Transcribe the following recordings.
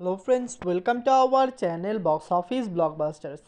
hello friends welcome to our channel box office blockbusters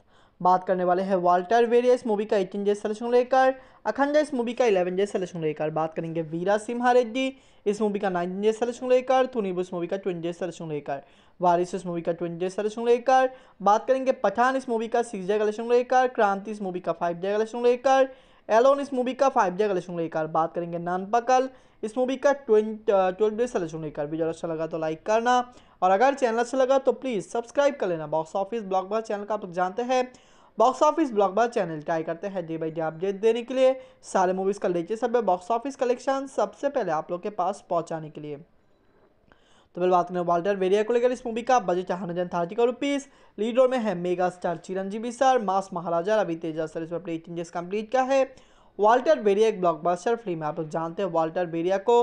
बात करने वाले हैं वाल्टर वेरियस मूवी का एटीन जे सलेक्शन लेकर अखंडा इस मूवी का इलेवन जे सलेक्शन लेकर बात करेंगे वीरा सिम्हा रेड्डी इस मूवी का नाइन जे सलेक्शन लेकर तुनीब इस मूवी का ट्वेंटी जे सलेक्शन लेकर वारिस इस मूवी का ट्वेंटी जे सलेक्शन लेकर बात करेंगे पठान इस मूवी का सिक्स जे कलेक्शन लेकर क्रांति इस मूवी का फाइव जे कलेक्शन लेकर एलोन इस मूवी का फाइव जे कलेक्शन लेकर बात करेंगे नानपकल इस मूवी का ट्वेंट ट्वेल्व डे सलेक्शन लेकर वीडियो अच्छा लगा तो लाइक करना और अगर चैनल अच्छा लगा तो प्लीज़ सब्सक्राइब कर लेना बॉक्स ऑफिस ब्लॉग चैनल का आप जानते हैं box office blog channel try करते हैं डे बाई डे अपडेट देने के लिए सारे मूवीज़ का लेटेस्ट सब बॉक्स ऑफिस कलेक्शन सबसे पहले आप लोग के पास पहुँचाने के लिए तो फिर बात करें वाल्टर वेरिया को लेकर इस मूवी का बजट है हंड्रेड एंड थर्टी का रुपीज़ लीड रोल में है mega star Chiranjeevi sir mass Maharaja Ravi Teja sir इस पर अपने चेंजेस कंप्लीट का है वाल्टर बेरिया एक ब्लॉकबस्टर फिल्म है आप लोग जानते हैं वाल्टर बेरिया को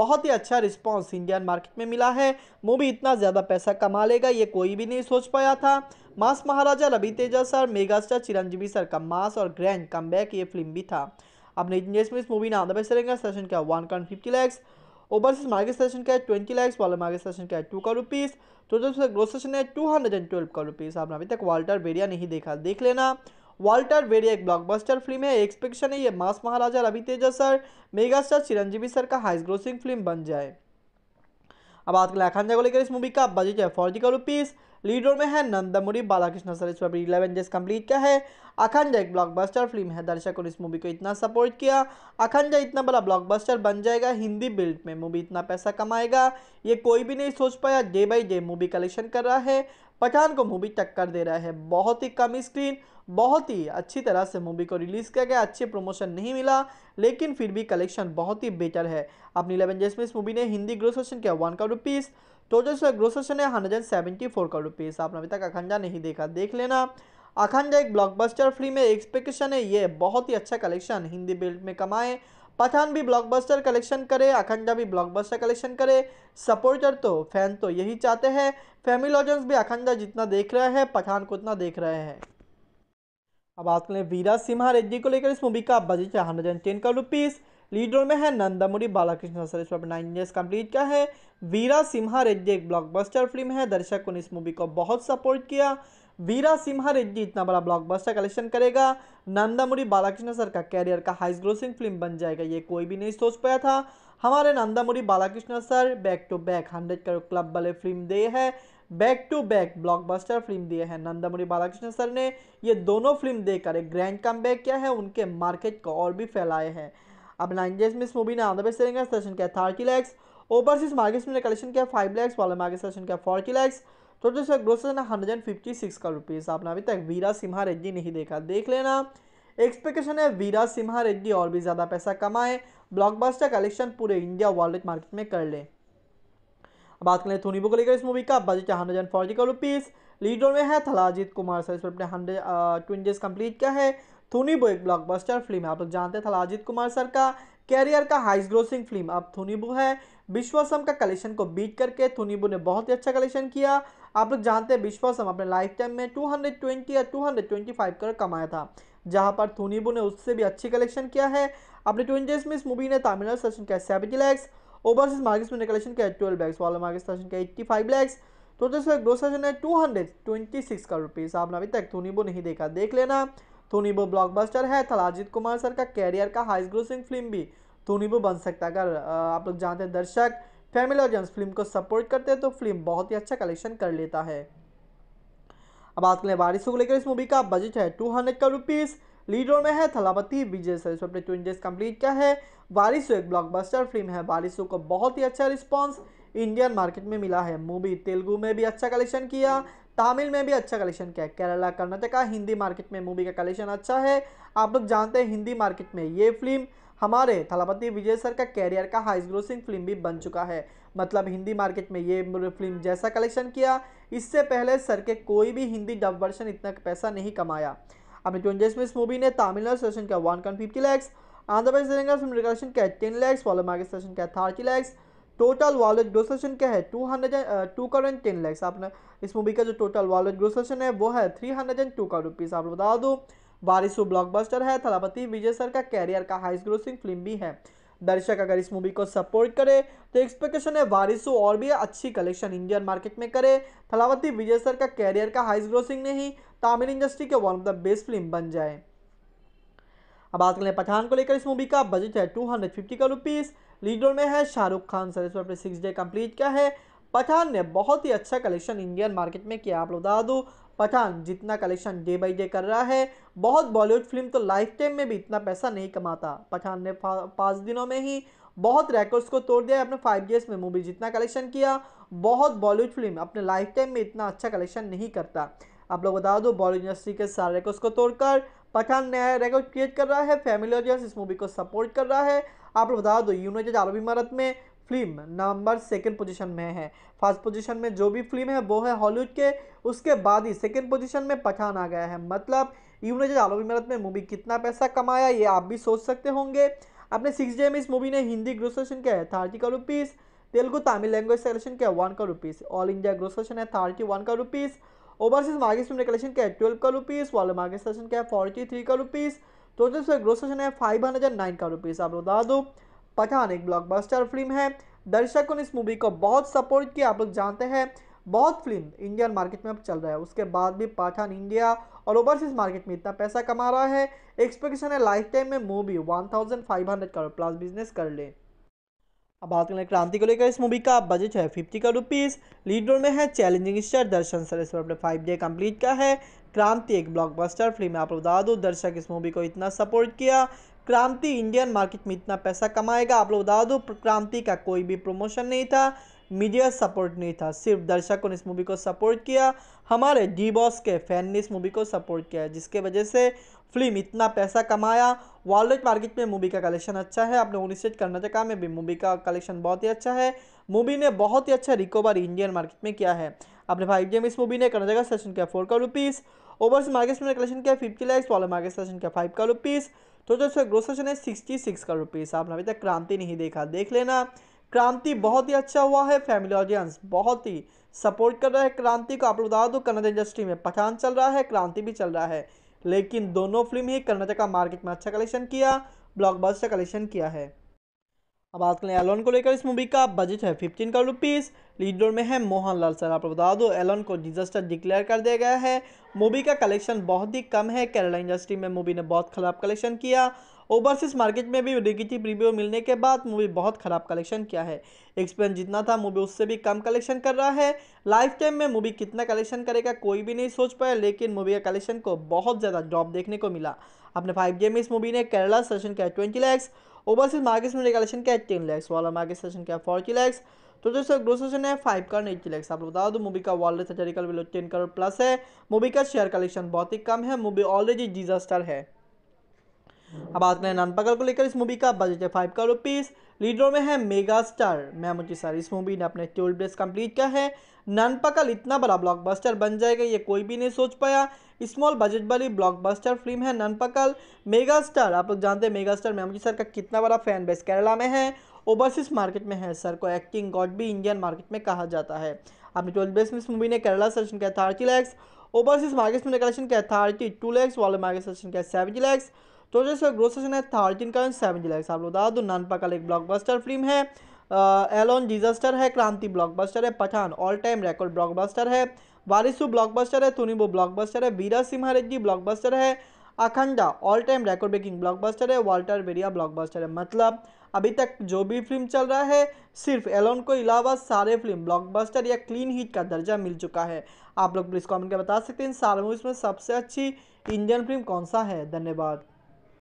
बहुत ही अच्छा रिस्पांस इंडियन मार्केट में मिला है मूवी इतना ज़्यादा पैसा कमा लेगा ये कोई भी नहीं सोच पाया था mass Maharaja Ravi Teja sir megastar Chiranjeevi sir का मास और ग्रैंड कम ये फिल्म भी था अपने इंडियस में इस मूवी ने आंध्र प्रदेश रहेगा सेशन क्या one crore fifty lakhs overseas market session क्या है ट्वेंटी लैक्स वाले मार्केट सेशन क्या है two crore rupees total growth session है two hundred and twelve crore rupees आपने अभी तक वाल्टर बेरिया नहीं देखा देख लेना वाल्टर वेरी एक ब्लॉकबस्टर फिल्म है एक्सपेक्शन है ये mass Maharaja Ravi Teja sir megastar Chiranjeevi sir का हाइस्ट ग्रोसिंग फिल्म बन जाए अब आज कल खानजा जगह लेकर इस मूवी का बजट है फोर्टी का रुपीज़ लीडर में है नंदमुरी बालाकृष्ण सर इस पर इलेवन डेज कंप्लीट किया है अखंडा एक ब्लॉकबस्टर फिल्म है दर्शकों ने इस मूवी को इतना सपोर्ट किया अखंडा इतना बड़ा ब्लॉकबस्टर बन जाएगा हिंदी बिल्ड में मूवी इतना पैसा कमाएगा ये कोई भी नहीं सोच पाया day by day movie collection कर रहा है पठान को मूवी टक्कर दे रहा है बहुत ही कम स्क्रीन बहुत ही अच्छी तरह से मूवी को रिलीज़ किया गया अच्छे प्रमोशन नहीं मिला लेकिन फिर भी कलेक्शन बहुत ही बेटर है अपनी इलेवन जेस में इस मूवी ने हिंदी ग्रोस किया वन करोड़ रुपीज़ टोटल इसका ग्रोस सेशन है hundred and seventy four crore rupees आपने अभी तक अखंडा नहीं देखा देख लेना अखंडा एक ब्लॉकबस्टर फिल्म है एक्सपेक्टेशन है ये बहुत ही अच्छा कलेक्शन हिंदी बेल्ट में कमाए पठान भी ब्लॉकबस्टर कलेक्शन करे अखंडा भी ब्लॉकबस्टर कलेक्शन करे सपोर्टर तो फैन तो यही चाहते हैं फैमिली भी अखंडा जितना देख रहे हैं पठान को उतना देख रहे हैं अब बात करें वीरा सिम्हा रेड्डी को लेकर इस मूवी का बजट है hundred and ten crore rupees lead role में है Nandamuri Balakrishna nine years complete का है वीरा सिम्हा रेड्डी एक ब्लॉकबस्टर फिल्म है दर्शकों ने इस मूवी को बहुत सपोर्ट किया वीरा सिम्हा रेड्डी इतना बड़ा ब्लॉकबस्टर कलेक्शन करेगा नंदामुरी बालाकृष्ण सर का कैरियर का हाइस्ट ग्रोसिंग फिल्म बन जाएगा ये कोई भी नहीं सोच पाया था हमारे Nandamuri Balakrishna sir back to back hundred crore club वाले फिल्म दिए है back to back blockbuster film दिए हैं नंदामुरी बालाकृष्ण सर ने ये दोनों फिल्म देकर एक ग्रैंड कम किया है उनके मार्केट को और भी फैलाए हैं अब नाइन डेज में इस मूवी ने आंध्र प्रदेश किया थर्टी लैक्स ओवरसीज मार्केट्स में कलेक्शन किया फाइव लैक्स वाले मार्केट सेशन किया फोर्टी लैक्स तो जो सर है ना हंड्रेड एंड फिफ्टी सिक्स का रुपीज़ आपने अभी तक वीरा सिम्हा रेड्डी नहीं देखा देख लेना एक्सपेक्टेशन है वीरा सिम्हा रेड्डी और भी ज़्यादा पैसा कमाए ब्लॉकबस्टर कलेक्शन पूरे इंडिया वर्ल्ड मार्केट में कर ले बात करें थोनी बुक लेकर इस मूवी का बजट है हंड्रेड एंड फोर्टी का रुपीज़ लीड रोल में है थलाजीत कुमार सर इस पर अपने हंड्रेड ट्विन कंप्लीट कम्प्लीट किया है बुक एक ब्लॉकबस्टर फिल्म है आप लोग जानते हैं थलाजीत कुमार सर का कैरियर का हाइस्ट ग्रोसिंग फिल्म अब थोनी बु है विश्वासम का कलेक्शन को बीट करके थोनी बु ने बहुत ही अच्छा कलेक्शन किया आप लोग जानते हैं विश्वासम अपने लाइफ टाइम में 220 या 225 कर कमाया था जहां पर थुनीबू ने उससे भी अच्छी कलेक्शन किया है अपने ट्वेंटी में इस मूवी ने तमिलनाडु सेशन किया सेवेंटी लैक्स ओवरसीज मार्केट्स में कलेक्शन किया ट्वेल्व लैक्स वाले मार्केट सेशन किया एट्टी फाइव लैक्स टोटल इसका ग्रोथ सेशन है टू हंड्रेड ट्वेंटी सिक्स का रुपीज़ आपने अभी तक थुनीबो नहीं देखा देख लेना ब्लॉक बस्टर है थलाजीत कुमार सर का कैरियर का हाइस ग्रोसिंग फिल्म भी थुनीबो बन सकता है अगर आप लोग जानते हैं दर्शक फैमिली और ऑडियंस फिल्म को सपोर्ट करते हैं तो फिल्म बहुत ही अच्छा कलेक्शन कर लेता है अब बात करें बारिश को लेकर इस मूवी का बजट है टू हंड्रेड का रुपीज़ लीड रोल में है थलापति विजय सर अपने ट्विन डेज कंप्लीट किया है बारिश एक ब्लॉकबस्टर फिल्म है बारिश को बहुत ही अच्छा रिस्पॉन्स इंडियन मार्केट में मिला है मूवी तेलुगु में भी अच्छा कलेक्शन किया तमिल में भी अच्छा कलेक्शन किया केरला कर्नाटका हिंदी मार्केट में मूवी का कलेक्शन अच्छा है आप लोग जानते हैं हिंदी मार्केट में ये फिल्म हमारे थलापति विजय सर का कैरियर का हाइस ग्रोसिंग फिल्म भी बन चुका है मतलब हिंदी मार्केट में ये फिल्म जैसा कलेक्शन किया इससे पहले सर के कोई भी हिंदी डब वर्षन इतना पैसा नहीं कमाया अपने ट्वेंटी में इस मूवी ने तमिलनाडु सेशन का one crore fifty lakhs Andhra Pradesh Telangana film रिकॉर्डेशन का है ten lakhs world market session का thirty lakhs total worldwide gross session क्या है two hundred and two crore and ten lakhs आपने इस मूवी का जो टोटल वॉलेट ग्रोस सेशन है वो है three hundred and two crore rupees आप बता दूँ बारिशु ब्लॉकबस्टर है थलापति विजय सर का कैरियर का हाइस्ट ग्रोसिंग फिल्म भी है दर्शक अगर इस मूवी को सपोर्ट करे तो एक्सपेक्टेशन है वारिसू और भी अच्छी कलेक्शन इंडियन मार्केट में करे थलावती विजय सर का कैरियर का हाइस ग्रोसिंग नहीं तमिल इंडस्ट्री के one of the best film बन जाए अब बात करें पठान को लेकर इस मूवी का बजट है टू हंड्रेड फिफ्टी का रुपीज़ लीडर में है शाहरुख खान सर इस पर सिक्स डे कंप्लीट किया है पठान ने बहुत ही अच्छा कलेक्शन इंडियन मार्केट में किया आप लोग बता पठान जितना कलेक्शन डे बाई डे कर रहा है बहुत बॉलीवुड फिल्म तो लाइफ टाइम में भी इतना पैसा नहीं कमाता पठान ने पाँच दिनों में ही बहुत रिकॉर्ड्स को तोड़ दिया अपने फाइव डेज में मूवी जितना कलेक्शन किया बहुत बॉलीवुड फिल्म अपने लाइफ टाइम में इतना अच्छा कलेक्शन नहीं करता आप लोग बता दो बॉलीवुड इंडस्ट्री के सारे रिकॉर्ड्स को तोड़कर पठान नया रिकॉर्ड क्रिएट कर रहा है फैमिली ऑडियंस इस मूवी को सपोर्ट कर रहा है आप लोग बता दो यूनाइटेड अरब इमारत में फिल्म नंबर सेकेंड पोजीशन में है फर्स्ट पोजीशन में जो भी फिल्म है वो है हॉलीवुड के उसके बाद ही सेकेंड पोजीशन में पठान आ गया है मतलब यूनेज आलम इमरत में मूवी कितना पैसा कमाया ये आप भी सोच सकते होंगे अपने सिक्स डे में इस मूवी ने हिंदी ग्रोसेशन सेशन किया है थर्टी का रुपीज़ तेलुगु तमिल लैंग्वेज का कलेक्शन है वन का रुपीज़ ऑल इंडिया ग्रोसेशन सेशन है थर्टी वन का रुपीज़ ओवरसीज मार्केट में कलेक्शन क्या है ट्वेल्व का रुपीज़ वर्ल्ड मार्केट सेशन क्या है फोर्टी थ्री का रुपीज़ टोटल से सेशन है फाइव हंड्रेड नाइन का रुपीज़ आप बता दो पठान एक ब्लॉकबस्टर फिल्म है दर्शकों ने इस मूवी को बहुत सपोर्ट किया आप लोग जानते हैं बहुत फिल्म इंडियन मार्केट में अब चल रहा है उसके बाद भी पाठान इंडिया और ओवरसीज मार्केट में इतना पैसा कमा रहा है एक्सपेक्टेशन है लाइफ टाइम में movie one crore plus business कर ले अब बात करें क्रांति को लेकर इस मूवी का बजट है फिफ्टी का रुपीज़ लीड रोल में है चैलेंजिंग स्टार दर्शन सर इस अपने फाइव डे कंप्लीट का है क्रांति एक ब्लॉकबस्टर फिल्म है आप बता दो दर्शक इस मूवी को इतना सपोर्ट किया क्रांति इंडियन मार्केट में इतना पैसा कमाएगा आप लोग बता दो क्रांति का कोई भी प्रमोशन नहीं था मीडिया सपोर्ट नहीं था सिर्फ दर्शकों ने इस मूवी को सपोर्ट किया हमारे डी बॉस के फैन ने इस मूवी को सपोर्ट किया जिसके वजह से फिल्म इतना पैसा कमाया वॉलेट मार्केट में मूवी का कलेक्शन अच्छा है अपने उन्नीस ने कर्नाटका में भी मूवी का कलेक्शन बहुत ही अच्छा है मूवी ने बहुत ही अच्छा रिकवर इंडियन मार्केट में किया है अपने फाइव जी एम इस मूवी ने कर्नाटका सेशन किया फोर का रुपीज़ ओवरसीज मार्केट में कलेक्शन किया fifty lakhs worldwide market session किया फाइव का रुपीज़ तो दोस्तों ग्रोथ ग्रोसर है सिक्सटी सिक्स का रुपीज़ आपने अभी तक क्रांति नहीं देखा देख लेना क्रांति बहुत ही अच्छा हुआ है फैमिली ऑडियंस बहुत ही सपोर्ट कर रहा है क्रांति को आप लोग बता दो कन्नड़ इंडस्ट्री में पठान चल रहा है क्रांति भी चल रहा है लेकिन दोनों फिल्म ही कर्नाटक का मार्केट में अच्छा कलेक्शन किया ब्लॉकबस्टर कलेक्शन किया है अब बात करें एलन को लेकर इस मूवी का बजट है fifteen crore rupees lead role में है मोहनलाल सर आपको बता दो एलन को डिजास्टर डिक्लेयर कर दिया गया है मूवी का कलेक्शन बहुत ही कम है केरला इंडस्ट्री में मूवी ने बहुत खराब कलेक्शन किया ओवरसीज मार्केट में भी निगेटिव रिव्यू मिलने के बाद मूवी बहुत खराब कलेक्शन किया है एक्सपेंस जितना था मूवी उससे भी कम कलेक्शन कर रहा है लाइफ टाइम में मूवी कितना कलेक्शन करेगा कोई भी नहीं सोच पाया लेकिन मूवी का कलेक्शन को बहुत ज़्यादा ड्रॉप देखने को मिला अपने फाइव जी में इस मूवी ने केरला सेशन किया ट्वेंटी लैक्स ओवरसीज मार्केट में रिकलेक्शन क्या है टेन लैक्स वाला मार्केट सेशन क्या है फोर्टी लैक्स तो जो सर ग्रोथ सेशन है फाइव करोड़ एट्टी लैक्स आप बता दो मूवी का world theatrical value ten crore plus है मूवी का शेयर कलेक्शन बहुत ही कम है मूवी ऑलरेडी डिजास्टर है अब बात करें नान पकड़ को लेकर इस मूवी का बजट है फाइव करोड़ रुपीज़ लीडरों में है मेगा स्टार मैमुची सर इस मूवी ने अपने ट्यूल ब्रेस कंप्लीट किया है ननपकल इतना बड़ा ब्लॉकबस्टर बन जाएगा ये कोई भी नहीं सोच पाया स्मॉल बजट वाली ब्लॉकबस्टर फिल्म है ननपकल मेगा स्टार आप लोग जानते हैं मेगा स्टार मेमजी सर का कितना बड़ा फैन बेस केरला में है ओवरसीज मार्केट में है सर को एक्टिंग गॉड भी इंडियन मार्केट में कहा जाता है अपनी ट्वेल्थ बेस में इस मूवी ने केरला सेशन किया थर्टी लैक्स ओवरसीज मार्केट में कलेक्शन किया थर्टी टू लैक्स वाले मार्केट सेशन किया सेवेंटी लैक्स टोटल इसका ग्रोथ सेशन है थर्टीन का सेवेंटी लैक्स आप लोग बता दो ननपकल एक ब्लॉकबस्टर फिल्म है एलोन डिजास्टर है क्रांति ब्लॉकबस्टर है Pathaan all time record blockbuster है वारिसु ब्लॉकबस्टर है तुनिबो ब्लॉकबस्टर है वीरा सिम्हा रेड्डी ब्लॉकबस्टर है Akhanda all time record breaking blockbuster है वाल्टर बेरिया ब्लॉकबस्टर है मतलब अभी तक जो भी फिल्म चल रहा है सिर्फ एलोन को अलावा सारे फिल्म ब्लॉकबस्टर या क्लीन हिट का दर्जा मिल चुका है आप लोग प्लीज़ कमेंट कर बता सकते हैं इन सारे मूवीज़ में सबसे अच्छी इंडियन फिल्म कौन सा है धन्यवाद